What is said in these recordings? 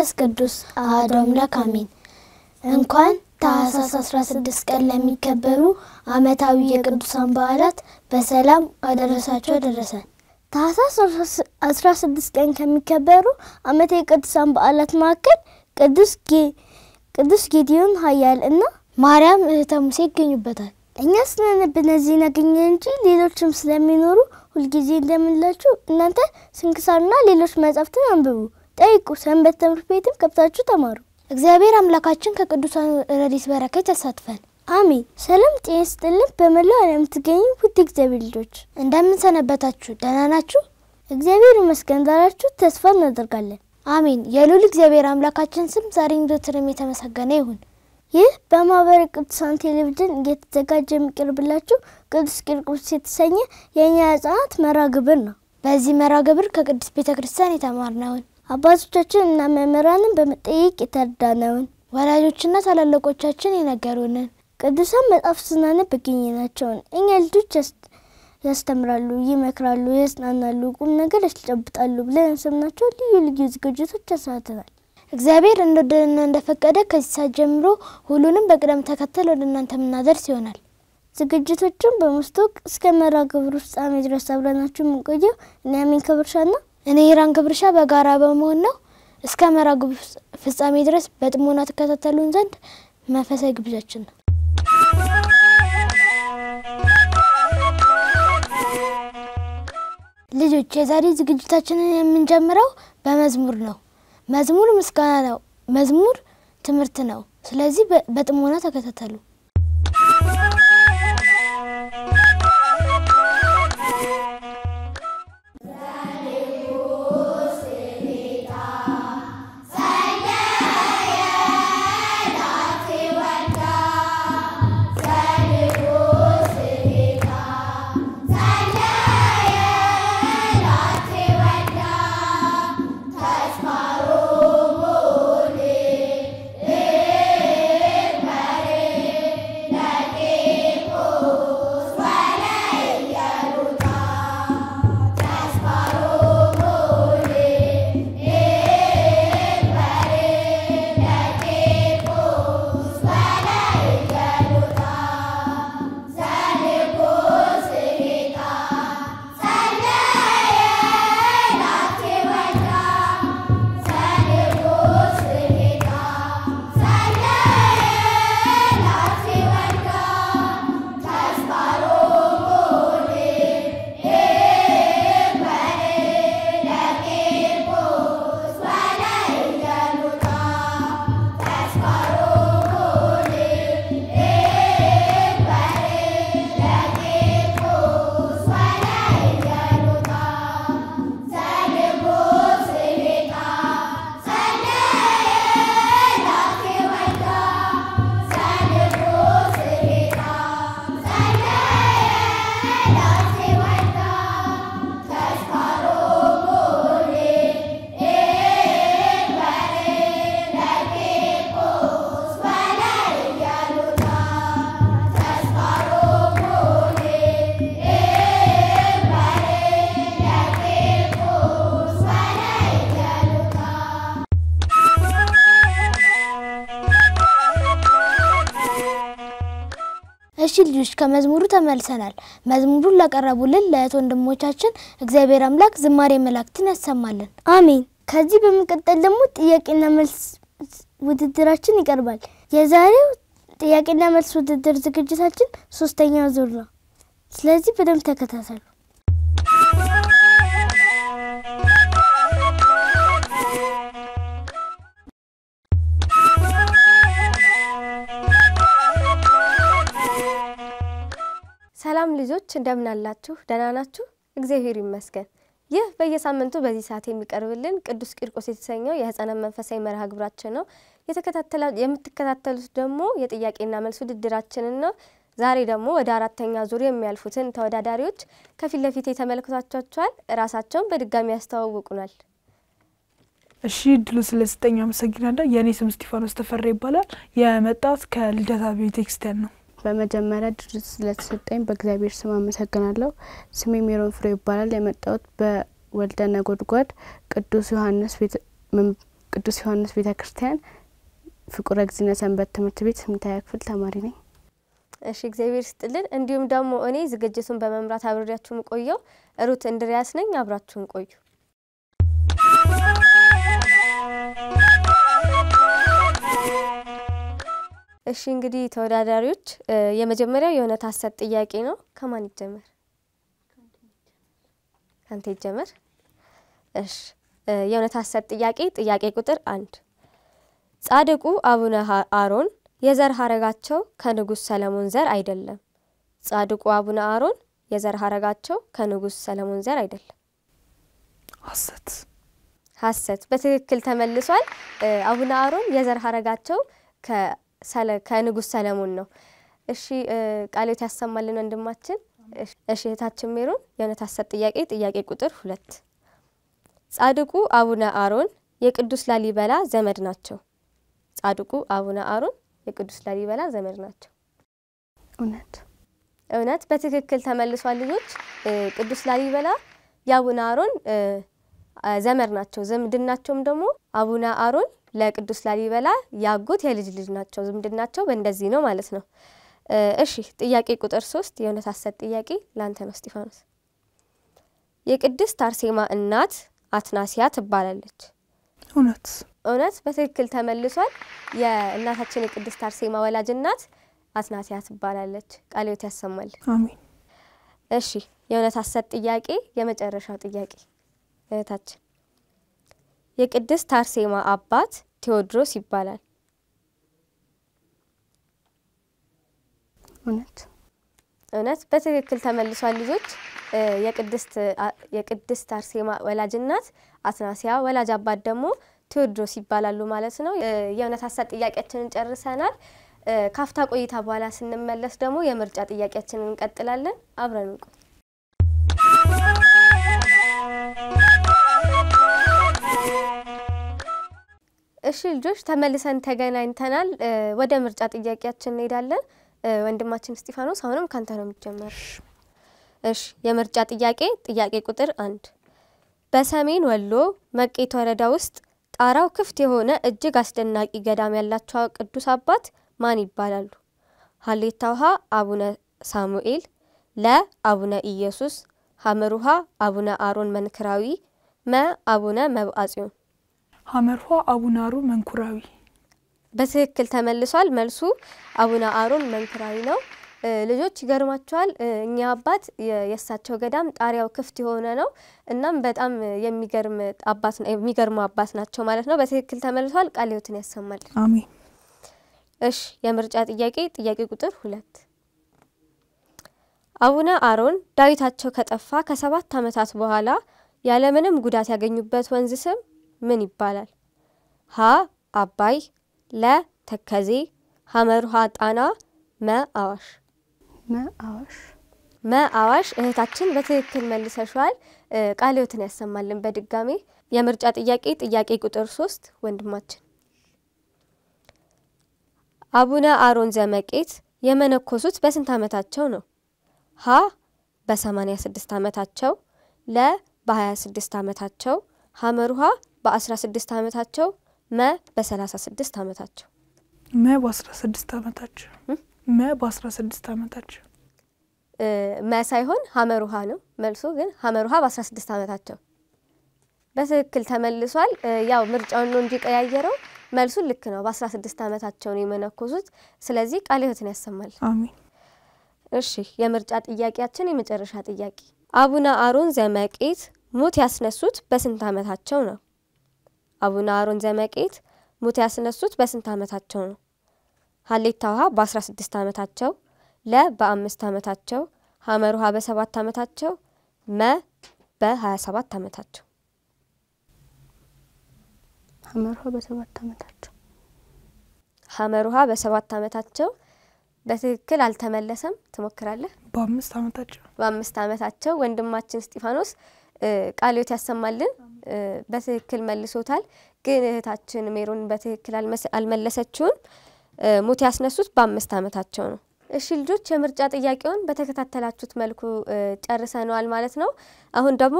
መንፈስ ቅዱስ አሐዱ አምላክ አሜን። እንኳን ታኅሳስ 16 ቀን ለሚከበሩ ዓመታዊ የቅዱሳን በዓላት በሰላም አደረሳቸው አደረሰን። ታኅሳስ 16 ቀን ከሚከበሩ ዓመታዊ የቅዱሳን በዓላት መካከል ቅዱስ ጌዲዮን ኃያል እና ማርያም እህተ ሙሴ ይገኙበታል። እኛ ስለንብ እነዚህን አገኘን እንጂ ሌሎችም ስለሚኖሩ ሁልጊዜ እንደምንላችሁ እናንተ ስንክሳርና ሌሎች መጻሕፍትን አንብቡ። ጠይቁ። ሰንበት ትምህርት ቤትም ከብታችሁ ተማሩ። እግዚአብሔር አምላካችን ከቅዱሳን ረድኤት በረከት ያሳትፈን። አሜን። ሰላም ጤና ይስጥልን። በመላው ዓለም የምትገኙ ውድ እግዚአብሔር ልጆች እንደምንሰነበታችሁ፣ ደህና ናችሁ? እግዚአብሔር ይመስገን ላላችሁ ተስፋ እናደርጋለን። አሜን። የሉል እግዚአብሔር አምላካችን ስም ዛሬ እንዶትንም የተመሰገነ ይሁን። ይህ በማህበረ ቅዱሳን ቴሌቪዥን እየተዘጋጀ የሚቀርብላችሁ ቅዱስ ቂርቆስ የተሰኘ የእኛ ህጻናት መርሃ ግብር ነው። በዚህ መርሃ ግብር ከቅዱስ ቤተ ክርስቲያን የተማርነውን አባቶቻችን እና መምህራንን በመጠየቅ የተረዳነውን ወላጆችና ታላላቆቻችን የነገሩንን ቅዱሳን መጽሐፍ ስናነብ ያገኘናቸውን እኛ ልጆች ያስተምራሉ፣ ይመክራሉ፣ ያጽናናሉ፣ ቁም ነገር ያስጨብጣሉ ብለን ያሰብናቸው ልዩ ልዩ ዝግጅቶች ያሳትናል። እግዚአብሔር እንደወደደና እንደፈቀደ ከዚህ ሰዓት ጀምሮ ሁሉንም በቅደም ተከተል ወደ እናንተ የምናደርስ ይሆናል። ዝግጅቶችን በማስተዋወቅ እስከ መርሃ ግብሩ ፍጻሜ ድረስ አብረናችሁ የምንቆየው እኔ አሚን ከበርሻና እኔ ሂራን ክብርሻ በጋራ በመሆን ነው። እስከ መርሃ ፍጻሜ ድረስ በጥሞና ተከታተሉን ዘንድ መንፈሳዊ ግብዣችን ነው። ልጆች የዛሬ ዝግጅታችንን የምንጀምረው በመዝሙር ነው። መዝሙር ምስጋና ነው። መዝሙር ትምህርት ነው። ስለዚህ በጥሞና ተከታተሉ። እሺ ልጆች ከመዝሙሩ ተመልሰናል። መዝሙሩን ላቀረቡልን ለእህት ወንድሞቻችን እግዚአብሔር አምላክ ዝማሬ መላእክትን ያሰማልን፣ አሜን። ከዚህ በመቀጠል ደግሞ ጥያቄና መልስ ውድድራችን ይቀርባል። የዛሬው ጥያቄና መልስ ውድድር ዝግጅታችን ሶስተኛው ዙር ነው። ስለዚህ በደንብ ተከታተሉ። ልጆች እንደምን አላችሁ? ደህና ናችሁ? እግዚአብሔር ይመስገን። ይህ በየሳምንቱ በዚህ ሰዓት የሚቀርብልን ቅዱስ ቂርቆስ የተሰኘው የህፃናት መንፈሳዊ መርሃ ግብራችን ነው። የምትከታተሉት ደግሞ የጥያቄና መልስ ውድድራችንን ነው። ዛሬ ደግሞ ወደ አራተኛ ዙር የሚያልፉትን ተወዳዳሪዎች ከፊት ለፊት የተመለከታችኋቸዋል። ራሳቸውን በድጋሚ ያስተዋውቁናል። እሺ እድሉ ስለሰጠኝ አመሰግናለሁ። የእኔ ስም ስቲፋኖስ ተፈራ ይባላል። የመጣሁት ከልደታ ቤተክርስቲያን ነው። በመጀመሪያ ድርጅት ስለተሰጠኝ በእግዚአብሔር ስም አመሰግናለሁ። ስሜ ሜሮን ፍሬ ይባላል። የመጣሁት በወልደ ነጎድጓድ ቅዱስ ዮሐንስ ቤተ ክርስቲያን ፍቁረ እግዚእነ ሰንበት ትምህርት ቤት ስምንተኛ ክፍል ተማሪ ነኝ። እሺ እግዚአብሔር ስጥልን። እንዲሁም ደግሞ እኔ ዝግጅቱን በመምራት አብሬያችሁ ቆየው ሩት እንድሪያስ ነኝ። አብራችሁን ቆዩ። እሺ እንግዲህ ተወዳዳሪዎች፣ የመጀመሪያው የእውነት ሀሰት ጥያቄ ነው። ከማን ይጀመር? ከአንተ ይጀመር። እሺ የእውነት ሀሰት ጥያቄ ጥያቄ ቁጥር አንድ ጻድቁ አቡነ አሮን የዘር ሀረጋቸው ከንጉሥ ሰለሞን ዘር አይደለም። ጻድቁ አቡነ አሮን የዘር ሀረጋቸው ከንጉሥ ሰለሞን ዘር አይደለም። ሀሰት ሀሰት በትክክል ተመልሷል። አቡነ አሮን የዘር ሀረጋቸው ከንጉስ ሰለሞን ነው። እሺ ቃሌት ያሰማልን ወንድማችን። እሺ እህታችን ሜሮን የእውነት አስር ጥያቄ ጥያቄ ቁጥር ሁለት ጻድቁ አቡነ አሮን የቅዱስ ላሊበላ ዘመድ ናቸው። ጻድቁ አቡነ አሮን የቅዱስ ላሊበላ ዘመድ ናቸው። እውነት እውነት በትክክል ተመልሷል። ልጆች ቅዱስ ላሊበላ የአቡነ አሮን ዘመድ ናቸው። ዝምድናቸውም ደግሞ አቡነ አሮን ለቅዱስ ላሊበላ ያጎት የልጅ ልጅ ናቸው፣ ዝምድናቸው በእንደዚህ ነው ማለት ነው። እሺ ጥያቄ ቁጥር ሶስት የእውነት አሰጥ ጥያቄ ለአንተ ነው እስጢፋኖስ። የቅድስት አርሴማ እናት አትናሲያ ትባላለች። እውነት እውነት፣ በትክክል ተመልሷል። የእናታችን የቅድስት አርሴማ ወላጅ እናት አትናሲያ ትባላለች። ቃልዮት ያሰማል። አሜን። እሺ የእውነት አሰጥ ጥያቄ የመጨረሻው ጥያቄ እህታችን የቅድስት አርሴማ አባት ቴዎድሮስ ይባላል። እውነት እውነት በትክክል ተመልሷል። ልጆች የቅድስት አርሴማ ወላጅ እናት አትናሲያ፣ ወላጅ አባት ደግሞ ቴዎድሮስ ይባላሉ ማለት ነው። የእውነት ሀሳብ ጥያቄያችንን ጨርሰናል። ካፍታ ቆይታ በኋላ ስንመለስ ደግሞ የምርጫ ጥያቄያችንን እንቀጥላለን። አብረን እንቆይ። እሺ ልጆች ተመልሰን ተገናኝተናል። ወደ ምርጫ ጥያቄያችን እንሄዳለን። ወንድማችን እስጢፋኖስ አሁንም ካንተ ነው የሚጀመር። እሺ የምርጫ ጥያቄ ጥያቄ ቁጥር አንድ በሰሜን ወሎ መቄት ወረዳ ውስጥ ጣራው ክፍት የሆነ እጅግ አስደናቂ ገዳም ያላቸው ቅዱስ አባት ማን ይባላሉ? ሀሌታ ውሃ አቡነ ሳሙኤል፣ ለ አቡነ ኢየሱስ፣ ሐመር ውሃ አቡነ አሮን መንክራዊ፣ መ አቡነ መብአጽዮን ሀመርኋ አቡናሩ መንኩራዊ በትክክል ተመልሷል። መልሱ አቡነ አሮን መንኩራዊ ነው። ልጆች ይገርማቸዋል። እኛ አባት የእሳቸው ገዳም ጣሪያው ክፍት የሆነ ነው። እናም በጣም የሚገርሙ አባት ናቸው ማለት ነው። በትክክል ተመልሷል። ቃልዮትን ያሰማል። አሜን። እሺ፣ የምርጫ ጥያቄ ጥያቄ ቁጥር ሁለት አቡነ አሮን ዳዊታቸው ከጠፋ ከሰባት ዓመታት በኋላ ያለምንም ጉዳት ያገኙበት ወንዝ ስም ምን ይባላል? ሀ አባይ፣ ለ ተከዜ፣ ሐመሩሃ ጣና፣ መ አዋሽ። መ አዋሽ መ አዋሽ እህታችን በትክክል መልሰሻል። ቃልዮትን ያሰማልን በድጋሚ የምርጫ ጥያቄ ጥያቄ ቁጥር ሶስት ወንድማችን አቡነ አሮን ዘመቄት የመነኮሱት በስንት ዓመታቸው ነው? ሀ በ86 ዓመታቸው፣ ለ በ26 ዓመታቸው፣ ሐመሩሃ በ16 ዓመታቸው መ በ36 ዓመታቸው መ በ16 ዓመታቸው መ በ16 ዓመታቸው መ ሳይሆን ሀመሩሃ ነው መልሶ፣ ግን ሀመሩሃ በ16 ዓመታቸው በትክክል ተመልሷል። ያው ምርጫውን ነው እንዲቀያየረው ቀያየረው መልሱ ልክ ነው። በ16 ዓመታቸው ነው የመነኮሱት። ስለዚህ ቃለ ሕይወትን ያሰማል። አሜን። እሺ የምርጫ ጥያቄያችን የመጨረሻ ጥያቄ አቡነ አሮን ዘመቄት ሙት ያስነሱት በስንት ዓመታቸው ነው? አቡነ አሮን ዘመቄት ሙት ያስነሱት በስንት ዓመታቸው ነው? ሀሌታ ውሃ በ16 ዓመታቸው፣ ለ በአምስት ዓመታቸው፣ ሀመር ውሃ በሰባት ዓመታቸው፣ መ በ27 ዓመታቸው። ሀመር ውሃ በሰባት ዓመታቸው ሀመር ውሃ ዓመታቸው በትክክል አልተመለሰም። ትሞክራለህ። በአምስት ዓመታቸው በአምስት ዓመታቸው ወንድማችን እስጢፋኖስ ቃልዮት ያሰማልን። በትክክል መልሶታል። ግን እህታችን ሜሮን በትክክል አልመለሰችውም። ሞት ያስነሱት በአምስት ዓመታቸው ነው። እሺ ልጆች የምርጫ ጥያቄውን በተከታተላችሁት መልኩ ጨርሰነዋል ማለት ነው። አሁን ደግሞ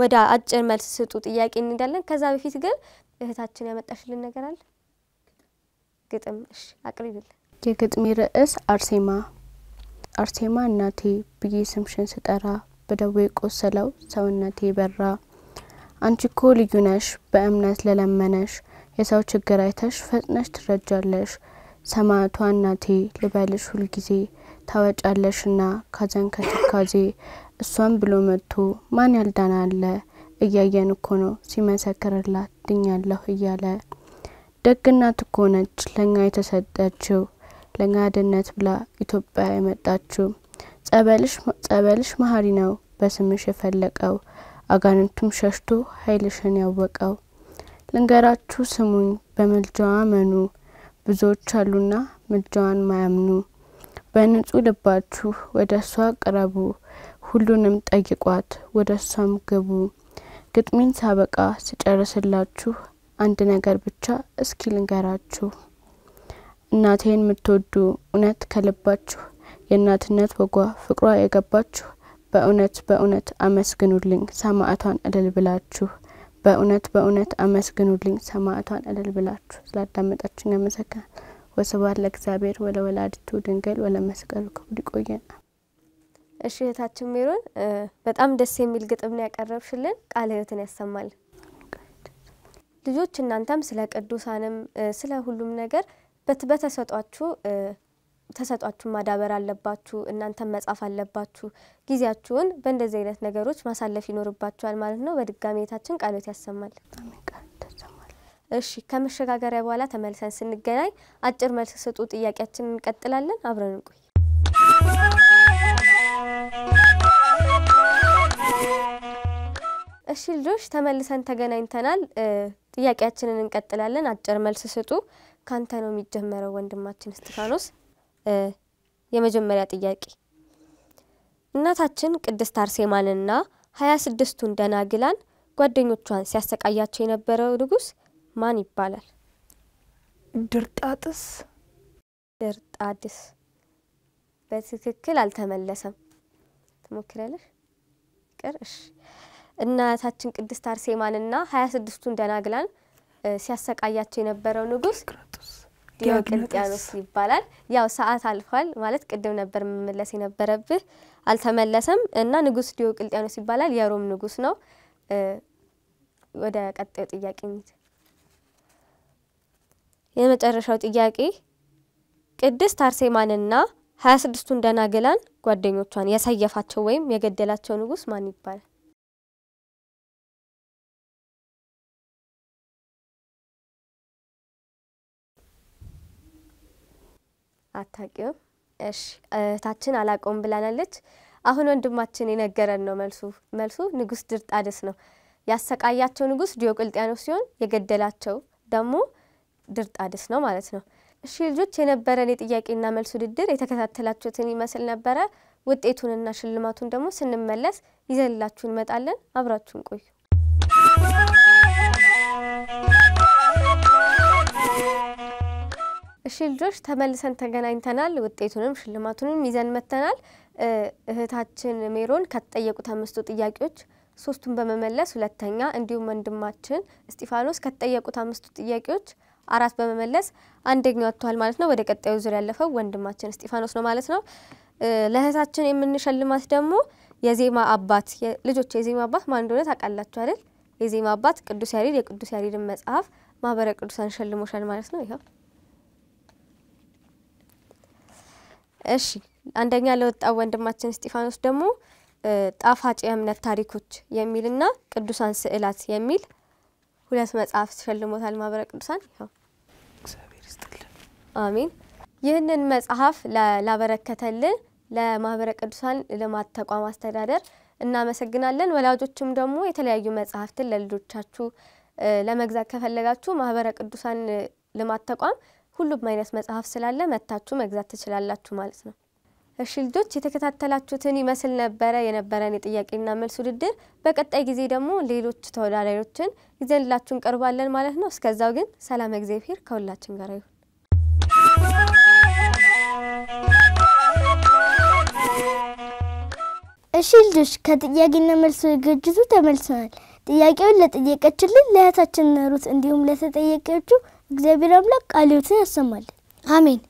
ወደ አጭር መልስ ስጡ ጥያቄ እንሄዳለን። ከዛ በፊት ግን እህታችን ያመጣሽልን ነገር አለ? ግጥም። እሺ አቅርቢልን። የግጥሜ ርዕስ አርሴማ። አርሴማ እናቴ ብዬ ስምሽን ስጠራ በደዌ ቆሰለው ሰውነቴ በራ። አንቺ ኮ ልዩ ነሽ በእምነት ለለመነሽ የሰው ችግር አይተሽ ፈጥነሽ ትረጃለሽ። ሰማዕቷ እናቴ ልበልሽ ሁልጊዜ ታወጫለሽና ካዘን ከትካዜ እሷን ብሎ መጥቶ ማን ያልዳና አለ እያየን እኮ ነው ሲመሰክርላት ድኛለሁ እያለ ደግናት እኮ ነች ለኛ የተሰጠችው ለኛ ድነት ብላ ኢትዮጵያ የመጣችው ጸበልሽ መሃሪ ነው በስምሽ የፈለቀው አጋንንቱም ሸሽቶ ኃይልሽን ያወቀው። ልንገራችሁ ስሙኝ በምልጃዋ መኑ ብዙዎች አሉና ምልጃዋን ማያምኑ። በንጹህ ልባችሁ ወደ እሷ ቅረቡ፣ ሁሉንም ጠይቋት ወደ እሷም ግቡ። ግጥሚን ሳበቃ ስጨርስላችሁ አንድ ነገር ብቻ እስኪ ልንገራችሁ እናቴን የምትወዱ እውነት ከልባችሁ የእናትነት ወጓ ፍቅሯ የገባችሁ በእውነት በእውነት አመስግኑልኝ ሰማዕቷን እልል ብላችሁ በእውነት በእውነት አመስግኑልኝ ሰማዕቷን እልል ብላችሁ። ስላዳመጣችን ያመሰግናል። ወስብሐት ለእግዚአብሔር ድንገል ድንግል መስቀሉ ክቡር። ይቆየን። እሺ እህታችን ሜሮን በጣም ደስ የሚል ግጥም ነው ያቀረብሽልን። ቃለ ሕይወትን ያሰማል። ልጆች እናንተም ስለ ቅዱሳንም ስለ ሁሉም ነገር በተሰጧችሁ ተሰጧችሁ ማዳበር አለባችሁ። እናንተን መጻፍ አለባችሁ። ጊዜያችሁን በእንደዚህ አይነት ነገሮች ማሳለፍ ይኖርባችኋል ማለት ነው። በድጋሚ የታችን ቃሎት ያሰማል። እሺ፣ ከመሸጋገሪያ በኋላ ተመልሰን ስንገናኝ አጭር መልስ ስጡ ጥያቄያችን እንቀጥላለን። አብረን ቆይ እሺ ልጆች ተመልሰን ተገናኝተናል። ጥያቄያችንን እንቀጥላለን። አጭር መልስ ስጡ። ካንተ ነው የሚጀመረው ወንድማችን እስጢፋኖስ። የመጀመሪያ ጥያቄ እናታችን ቅድስት አርሴማንና ሀያ ስድስቱን ደናግላን ጓደኞቿን ሲያሰቃያቸው የነበረው ንጉስ ማን ይባላል? ድርጣድስ ድርጣድስ በትክክል አልተመለሰም። ትሞክረልህ ቅርሽ እናታችን ቅድስት አርሴማንና ሀያ ስድስቱን ደናግላን ሲያሰቃያቸው የነበረው ንጉሥ ዲዮቅልጥያኖስ ይባላል። ያው ሰዓት አልፏል ማለት ቅድም ነበር መመለስ የነበረብህ አልተመለሰም እና ንጉስ ዲዮቅልጥያኖስ ይባላል። የሮም ንጉስ ነው። ወደ ቀጣዩ ጥያቄ እንሂድ። የመጨረሻው ጥያቄ ቅድስት አርሴማንና ሀያ ስድስቱን ደናግላን ጓደኞቿን ያሰየፋቸው ወይም የገደላቸው ንጉስ ማን ይባላል? አታውቂውም? እሺ እህታችን አላውቀውም ብላናለች። አሁን ወንድማችን የነገረን ነው መልሱ። መልሱ ንጉስ ድርጣድስ ነው። ያሰቃያቸው ንጉስ ዲዮቅልጥያኖስ ሲሆን የገደላቸው ደግሞ ድርጣድስ ነው ማለት ነው። እሺ ልጆች የነበረን የጥያቄና መልስ ውድድር የተከታተላችሁትን ይመስል ነበረ። ውጤቱንና ሽልማቱን ደግሞ ስንመለስ ይዘንላችሁ እንመጣለን። አብራችሁን ቆዩ። እሺ ልጆች ተመልሰን ተገናኝተናል። ውጤቱንም ሽልማቱንም ይዘን መተናል። እህታችን ሜሮን ከተጠየቁት አምስቱ ጥያቄዎች ሶስቱን በመመለስ ሁለተኛ፣ እንዲሁም ወንድማችን እስጢፋኖስ ከተጠየቁት አምስቱ ጥያቄዎች አራት በመመለስ አንደኛ ወጥቷል ማለት ነው። ወደ ቀጣዩ ዙር ያለፈው ወንድማችን እስጢፋኖስ ነው ማለት ነው። ለእህታችን የምንሸልማት ደግሞ የዜማ አባት ልጆች፣ የዜማ አባት ማን እንደሆነ ታውቃላችሁ አይደል? የዜማ አባት ቅዱስ ያሬድ የቅዱስ ያሬድን መጽሐፍ ማህበረ ቅዱሳን ሸልሞሻል ማለት ነው። ይኸው እሺ አንደኛ ለወጣው ወንድማችን እስጢፋኖስ ደግሞ ጣፋጭ የእምነት ታሪኮች የሚልና ቅዱሳን ስዕላት የሚል ሁለት መጽሐፍ ተሸልሞታል ማህበረ ቅዱሳን። ይኸው እግዚአብሔር ይስጥልን። አሜን። ይህንን መጽሐፍ ላበረከተልን ለማህበረ ቅዱሳን ልማት ተቋም አስተዳደር እናመሰግናለን። ወላጆችም ደግሞ የተለያዩ መጽሐፍትን ለልጆቻችሁ ለመግዛት ከፈለጋችሁ ማህበረ ቅዱሳን ልማት ተቋም ሁሉም አይነት መጽሐፍ ስላለ መታችሁ መግዛት ትችላላችሁ ማለት ነው። እሺ ልጆች የተከታተላችሁትን ይመስል ነበረ የነበረን የጥያቄና መልስ ውድድር። በቀጣይ ጊዜ ደግሞ ሌሎች ተወዳዳሪዎችን ይዘንላችሁ እንቀርባለን ማለት ነው። እስከዛው ግን ሰላም እግዚአብሔር ከሁላችን ጋር ይሁን። እሺ ልጆች ከጥያቄና መልስ ዝግጅቱ ተመልሰናል። ጥያቄውን ለጠየቀችልን ለእህታችን ነሩት እንዲሁም ለተጠየቀችው გძები რომ და კალიუცა სამალე ამინ